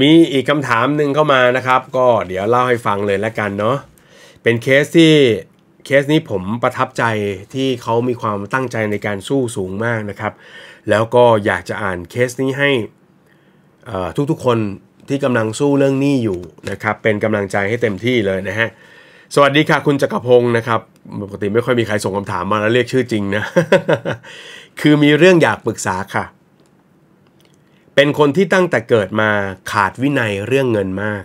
มีอีกคำถามหนึ่งเข้ามานะครับก็เดี๋ยวเล่าให้ฟังเลยแล้วกันเนาะเป็นเคสที่เคสนี้ผมประทับใจที่เขามีความตั้งใจในการสู้สูงมากนะครับ แล้วก็อยากจะอ่านเคสนี้ให้ทุกๆคนที่กำลังสู้เรื่องนี้อยู่นะครับเป็นกำลังใจให้เต็มที่เลยนะฮะสวัสดีค่ะ คุณจักรพงศ์นะครับปกติไม่ค่อยมีใครส่งคำถามมาแล้วเรียกชื่อจริงนะคือมีเรื่องอยากปรึกษาค่ะเป็นคนที่ตั้งแต่เกิดมาขาดวินัยเรื่องเงินมาก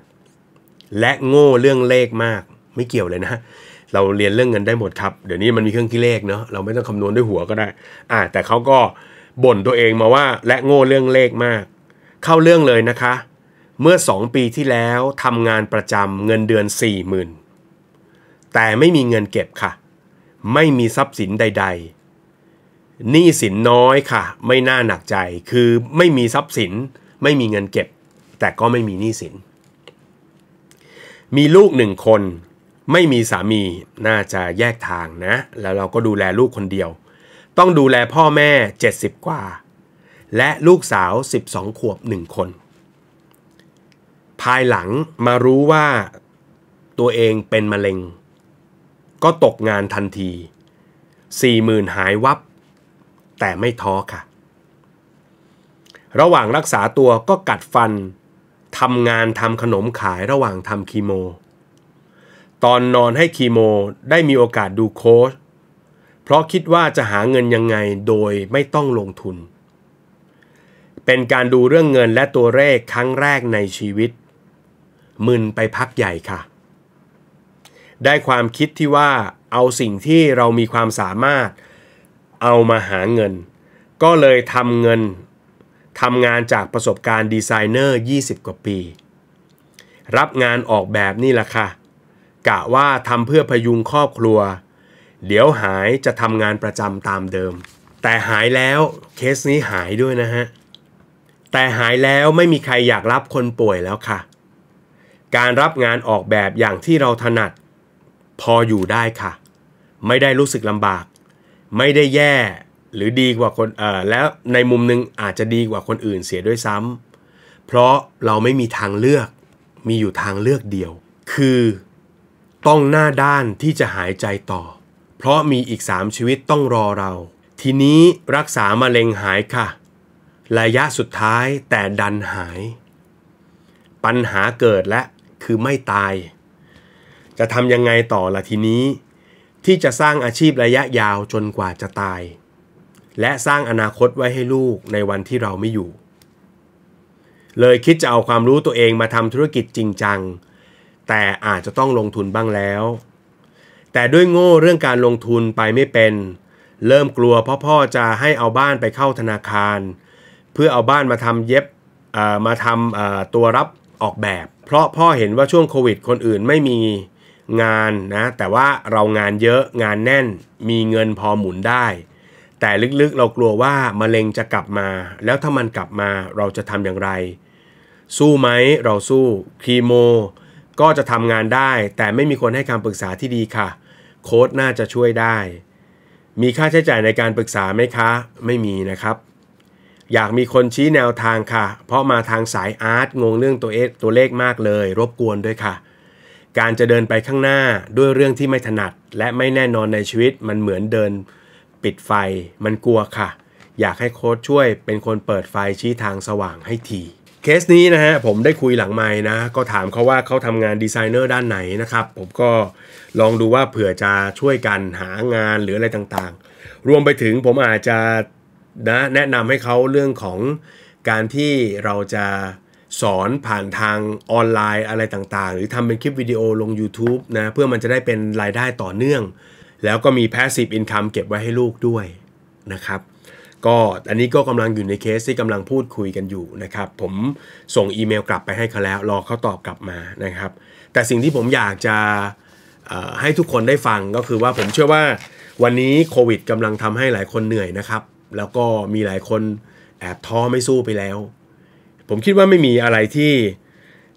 และโง่เรื่องเลขมาก ไม่เกี่ยวเลยนะ เราเรียนเรื่องเงินได้หมดครับ เดี๋ยวนี้มันมีเครื่องคิดเลขเนาะเราไม่ต้องคำนวณด้วยหัวก็ได้อ่าแต่เขาก็บ่นตัวเองมาว่า และโง่เรื่องเลขมาก เข้าเรื่องเลยนะคะ เมื่อ 2 ปีที่แล้วทำงานประจำเงินเดือน4ี่หมื่นแต่ไม่มีเงินเก็บค่ะ ไม่มีทรัพย์สินใด ๆหนี้สินน้อยค่ะ ไม่น่าหนักใจคือไม่มีทรัพย์สิน ไม่มีเงินเก็บ แต่ก็ไม่มีหนี้สิน มีลูกหนึ่งคนไม่มีสามีน่าจะแยกทางนะ แล้วเราก็ดูแลลูกคนเดียว ต้องดูแลพ่อแม่ 70กว่า และลูกสาว 12 ขวบหนึ่งคน ภายหลังมารู้ว่าตัวเองเป็นมะเร็ง ก็ตกงานทันที 40,000หายวับแต่ไม่ท้อค่ะ ระหว่างรักษาตัวก็กัดฟันทำงานทำขนมขายระหว่างทำคีโม ตอนนอนให้คีโมได้มีโอกาสดูโค้ช เพราะคิดว่าจะหาเงินยังไงโดยไม่ต้องลงทุน เป็นการดูเรื่องเงินและตัวเลขครั้งแรกในชีวิต มึนไปพักใหญ่ค่ะ ได้ความคิดที่ว่าเอาสิ่งที่เรามีความสามารถเอามาหาเงิน ก็เลยทำเงินทำงานจากประสบการณ์ดีไซเนอร์20 กว่าปี รับงานออกแบบนี่แหละค่ะกะว่าทำเพื่อพยุงครอบครัว เดี๋ยวหายจะทำงานประจำตามเดิม แต่หายแล้วเคสนี้หายด้วยนะฮะแต่หายแล้วไม่มีใครอยากรับคนป่วยแล้วค่ะ การรับงานออกแบบอย่างที่เราถนัด พออยู่ได้ค่ะ ไม่ได้รู้สึกลำบากไม่ได้แย่ หรือดีกว่าคนเออแล้วในมุมนึงอาจจะดีกว่าคนอื่นเสียด้วยซ้ำเพราะเราไม่มีทางเลือก มีอยู่ทางเลือกเดียว คือ ต้องหน้าด้านที่จะหายใจต่อ เพราะมีอีกสามชีวิตต้องรอเรา ทีนี้รักษามะเร็งหายค่ะ ระยะสุดท้ายแต่ดันหาย ปัญหาเกิดและคือไม่ตาย จะทำยังไงต่อละทีนี้ที่จะสร้างอาชีพระยะยาวจนกว่าจะตาย และสร้างอนาคตไว้ให้ลูกในวันที่เราไม่อยู่ เลยคิดจะเอาความรู้ตัวเองมาทำธุรกิจจริงจัง แต่อาจจะต้องลงทุนบ้างแล้ว แต่ด้วยโง่เรื่องการลงทุนไปไม่เป็น เริ่มกลัวพ่อพ่อจะให้เอาบ้านไปเข้าธนาคาร เพื่อเอาบ้านมาทำเย็บมาทำตัวรับออกแบบ เพราะพ่อเห็นว่าช่วงโควิดคนอื่นไม่มีงานนะแต่ว่าเรางานเยอะงานแน่นมีเงินพอหมุนได้ แต่ลึกๆเรากลัวว่ามะเร็งจะกลับมา แล้วถ้ามันกลับมาเราจะทำอย่างไร สู้ไหม เราสู้คีโมก็จะทำงานได้ แต่ไม่มีคนให้คำปรึกษาที่ดีค่ะ โค้ดน่าจะช่วยได้ มีค่าใช้จ่ายในการปรึกษาไหมคะ ไม่มีนะครับ อยากมีคนชี้แนวทางค่ะ เพราะมาทางสายอาร์ตงงเรื่องตัวเอ ตัวเลขมากเลย รบกวนด้วยค่ะการจะเดินไปข้างหน้าด้วยเรื่องที่ไม่ถนัด และไม่แน่นอนในชีวิตมันเหมือนเดินปิดไฟมันกลัวค่ะ อยากให้โค้ชช่วยเป็นคนเปิดไฟชี้ทางสว่างให้ทีเคสนี้นะฮะ ผมได้คุยหลังไม้นะ ก็ถามเขาว่าเขาทำงานดีไซเนอร์ด้านไหนนะครับ ผมก็ลองดูว่าเผื่อจะช่วยกันหางานหรืออะไรต่างๆ รวมไปถึงผมอาจจะนะแนะนำให้เขาเรื่องของการที่เราจะสอนผ่านทางออนไลน์อะไรต่างๆ หรือทำเป็นคลิปวิดีโอลง YouTube นะเพื่อมันจะได้เป็นรายได้ต่อเนื่อง แล้วก็มี passive income เก็บไว้ให้ลูกด้วยนะครับ ก็อันนี้ก็กำลังอยู่ในเคสที่กำลังพูดคุยกันอยู่นะครับผมส่งอีเมลกลับไปให้เขาแล้ว รอเขาตอบกลับมานะครับแต่สิ่งที่ผมอยากจะให้ทุกคนได้ฟังก็คือว่าผมเชื่อว่าวันนี้โควิดกำลังทำให้หลายคนเหนื่อยนะครับ แล้วก็มีหลายคนแอบท้อไม่สู้ไปแล้วผมคิดว่าไม่มีอะไรที่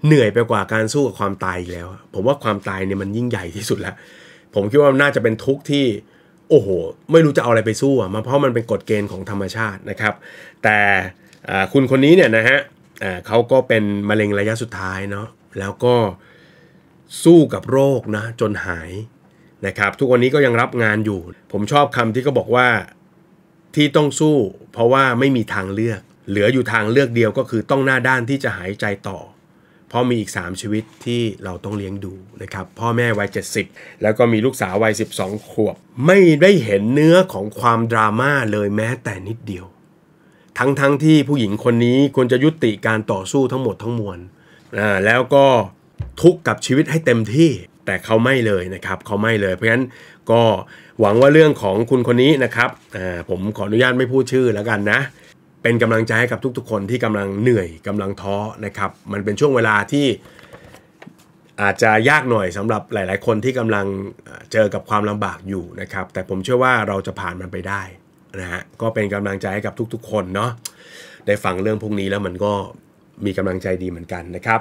เหนื่อยไปกว่าการสู้กับความตายอีกแล้ว ผมว่าความตายเนี่ยมันยิ่งใหญ่ที่สุดแล้ว ผมคิดว่าน่าจะเป็นทุกข์ที่โอ้โหไม่รู้จะเอาอะไรไปสู้อ่ะมาเพราะมันเป็นกฎเกณฑ์ของธรรมชาตินะครับ แต่คุณคนนี้เนี่ยนะฮะเขาก็เป็นมะเร็งระยะสุดท้ายเนาะแล้วก็สู้กับโรคนะจนหายนะครับ ทุกวันนี้ก็ยังรับงานอยู่ ผมชอบคำที่เขาบอกว่าที่ต้องสู้เพราะว่าไม่มีทางเลือกเหลืออยู่ทางเลือกเดียวก็คือต้องหน้าด้านที่จะหายใจต่อ เพราะมีอีก 3 ชีวิตที่เราต้องเลี้ยงดูนะครับ พ่อแม่วัย70แล้วก็มีลูกสาววัย12ขวบ ไม่ได้เห็นเนื้อของความดราม่าเลยแม้แต่นิดเดียว ทั้งๆทที่ผู้หญิงคนนี้ควรจะยุติการต่อสู้ทั้งหมดทั้งมวลแล้วก็ทุกข์กับชีวิตให้เต็มที่แต่เขาไม่เลยนะครับ เขาไม่เลยเพราะฉะนั้นก็หวังว่าเรื่องของคุณคนนี้นะครับผมขออนุญาตไม่พูดชื่อแล้วกันนะเป็นกำลังใจให้กับทุก ๆคนที่กำลังเหนื่อยกำลังท้อนะครับ มันเป็นช่วงเวลาที่อาจจะยากหน่อยสำหรับหลายๆ คนที่กำลังเจอกับความลำบากอยู่นะครับ แต่ผมเชื่อว่าเราจะผ่านมันไปได้นะฮะก็เป็นกำลังใจให้กับทุก ๆ คนเนาะได้ฟังเรื่องพวกนี้แล้วมันก็มีกำลังใจดีเหมือนกันนะครับ